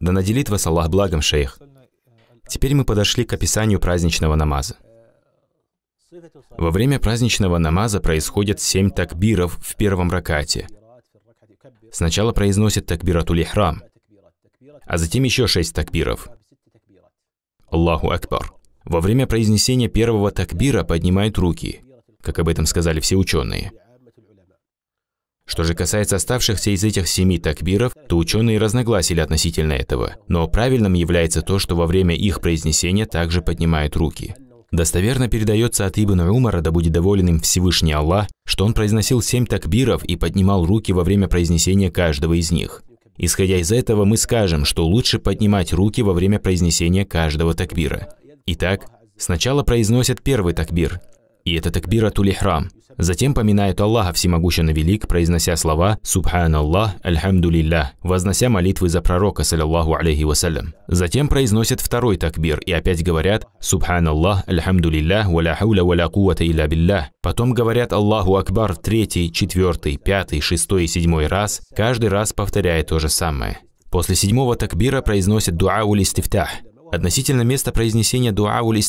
Да наделит вас Аллах благом, шейх. Теперь мы подошли к описанию праздничного намаза. Во время праздничного намаза происходят семь такбиров в первом ракате. Сначала произносит такбиратуль ихрам, а затем еще шесть такбиров. Аллаху Акбар. Во время произнесения первого такбира поднимают руки, как об этом сказали все ученые. Что же касается оставшихся из этих семи такбиров, то ученые разногласили относительно этого. Но правильным является то, что во время их произнесения также поднимают руки. Достоверно передается от Ибн Умара, да будет доволен им Всевышний Аллах, что он произносил семь такбиров и поднимал руки во время произнесения каждого из них. Исходя из этого, мы скажем, что лучше поднимать руки во время произнесения каждого такбира. Итак, сначала произносят первый такбир, и это такбир атуль Затем поминает Аллаха Всемогущен и Велик, произнося слова «Субханаллах, Альхамдулиллах», вознося молитвы за пророка, саллиллаху алейхи вассалям. Затем произносят второй такбир и опять говорят «Субханаллах, Альхамдулиллах, валя хауля валя кувата илля биллях». Потом говорят «Аллаху Акбар» третий, четвертый, пятый, шестой и седьмой раз, каждый раз повторяя то же самое. После седьмого такбира произносят дуа уль Относительно места произнесения дуа уль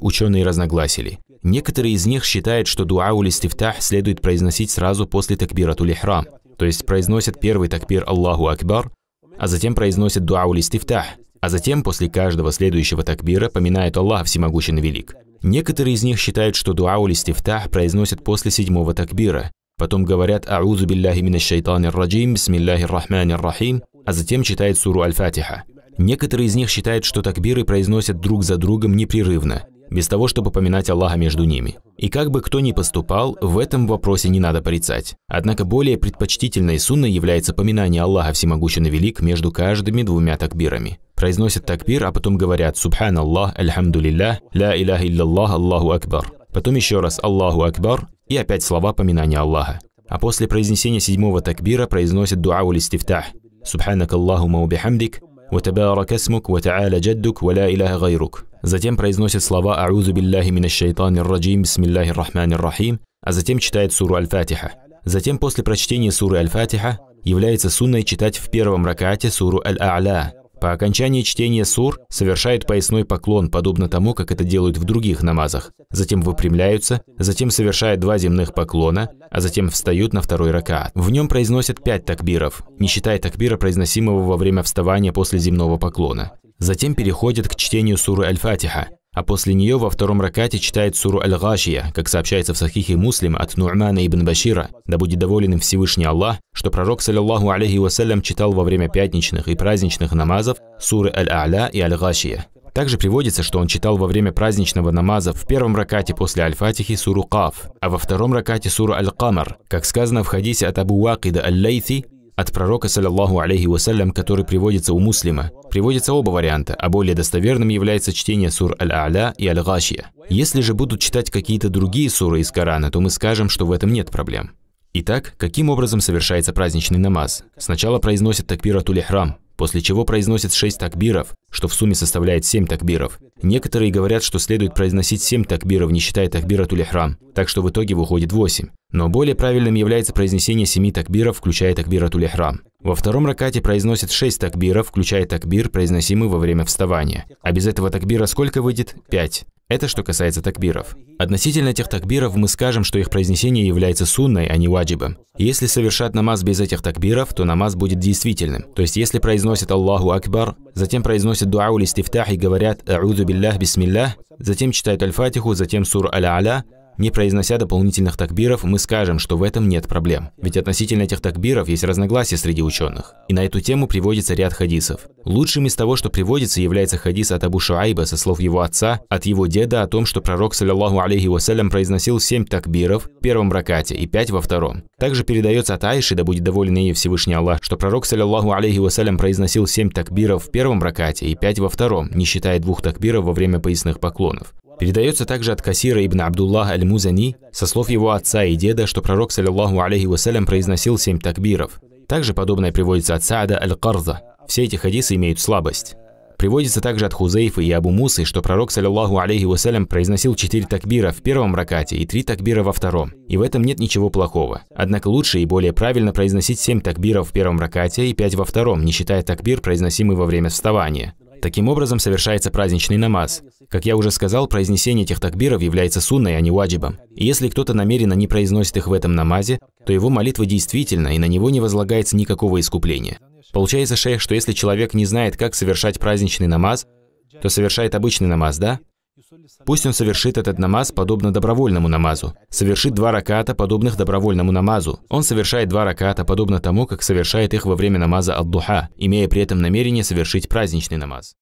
ученые разногласили. Некоторые из них считают, что дуа уль истифтах следует произносить сразу после такбира тулихра, то есть произносят первый такбир Аллаху Акбар, а затем произносят дуа уль истифтах, а затем после каждого следующего такбира поминают Аллах Всемогущен Велик. Некоторые из них считают, что дуа уль истифтах произносят после седьмого такбира, потом говорят «Аузу билляхи минаш раджим, бисмилляхи Рахмани рахим», а затем читают суру Аль-Фатиха. Некоторые из них считают, что такбиры произносят друг за другом непрерывно, без того, чтобы поминать Аллаха между ними. И как бы кто ни поступал, в этом вопросе не надо порицать. Однако более предпочтительной сунной является поминание Аллаха Всемогущен и Велик между каждыми двумя такбирами. Произносят такбир, а потом говорят «Субхан Аллах, альхамду лиллях, ля иляха илляллах, Аллаху Акбар». Потом еще раз «Аллаху Акбар» и опять слова поминания Аллаха. А после произнесения седьмого такбира произносят дуау листифтах «Субханак Аллахума убихамдик, وتبارك اسمك وتعالى جدك ولا إله Гайрук затем произносит слова «Аузу билляхи минашшайтани раджим, бисмилляхи рахмани рахим», а затем читает суру Аль-Фатиха. Затем после прочтения суры Аль-Фатиха является сунной читать в первом ракате суру Аль-А'ля. По окончании чтения сур совершают поясной поклон, подобно тому, как это делают в других намазах. Затем выпрямляются, затем совершают два земных поклона, а затем встают на второй ракат. В нем произносят пять такбиров, не считая такбира, произносимого во время вставания после земного поклона. Затем переходит к чтению суры Аль-Фатиха, а после нее во втором ракате читает суру Аль-Гашия, как сообщается в Сахихе Муслим от Нурмана ибн Башира, да будет доволен им Всевышний Аллах, что пророк, саллиллаху алейхи вассалям, читал во время пятничных и праздничных намазов суры Аль-А'ля и Аль-Гашия. Также приводится, что он читал во время праздничного намаза в первом ракате после Аль-Фатихи суру Каф, а во втором ракате суру Аль-Камар, как сказано в хадисе от Абу Вакида Аль-Лейти, от пророка, саллиллаху алейхи вассалям, который приводится у муслима, приводятся оба варианта, а более достоверным является чтение сур Аль-Аля и Аль-Гашия. Если же будут читать какие-то другие суры из Корана, то мы скажем, что в этом нет проблем. Итак, каким образом совершается праздничный намаз? Сначала произносят такбиратуль-Ихрам, после чего произносят шесть такбиров, что в сумме составляет семь такбиров. Некоторые говорят, что следует произносить семь такбиров, не считая такбира Тулихрам, так что в итоге выходит восемь. Но более правильным является произнесение семи такбиров, включая такбира Тулихрам. Во втором ракате произносит 6 такбиров, включая такбир, произносимый во время вставания. А без этого такбира сколько выйдет? 5. Это что касается такбиров. Относительно этих такбиров мы скажем, что их произнесение является сунной, а не ваджибом. Если совершать намаз без этих такбиров, то намаз будет действительным. То есть, если произносят Аллаху Акбар, затем произносят дуау листифтах и говорят «А'уду Биллах Бисмиллах, затем читают Аль-Фатиху, затем сур Аля-Аля, не произнося дополнительных такбиров, мы скажем, что в этом нет проблем. Ведь относительно этих такбиров есть разногласия среди ученых. И на эту тему приводится ряд хадисов. Лучшим из того, что приводится, является хадис от Абу Шуайба со слов его отца, от его деда о том, что пророк, саллиллаху алейхи вассалям, произносил 7 такбиров в первом ракате и пять во втором. Также передается от Айши, да будет доволен ею Всевышний Аллах, что пророк, саллиллаху алейхи вассалям, произносил 7 такбиров в первом ракате и пять во втором, не считая двух такбиров во время поясных поклонов. Передается также от кассира Ибн Абдуллах Аль-Музани, со слов его отца и деда, что пророк, саллиллаху алейхи вассалям, произносил семь такбиров. Также подобное приводится от Саада Аль-Карза. Все эти хадисы имеют слабость. Приводится также от Хузейфа и Абу Мусы, что пророк, саллиллаху алейхи вассалям, произносил четыре такбира в первом ракате и три такбира во втором, и в этом нет ничего плохого. Однако лучше и более правильно произносить семь такбиров в первом ракате и пять во втором, не считая такбир, произносимый во время вставания. Таким образом совершается праздничный намаз. Как я уже сказал, произнесение этих такбиров является сунной, а не ваджибом. И если кто-то намеренно не произносит их в этом намазе, то его молитва действительно, и на него не возлагается никакого искупления. Получается, шейх, что если человек не знает, как совершать праздничный намаз, то совершает обычный намаз, да? Пусть он совершит этот намаз подобно добровольному намазу. Совершит два раката, подобных добровольному намазу. Он совершает два раката, подобно тому, как совершает их во время намаза ад-духа, имея при этом намерение совершить праздничный намаз.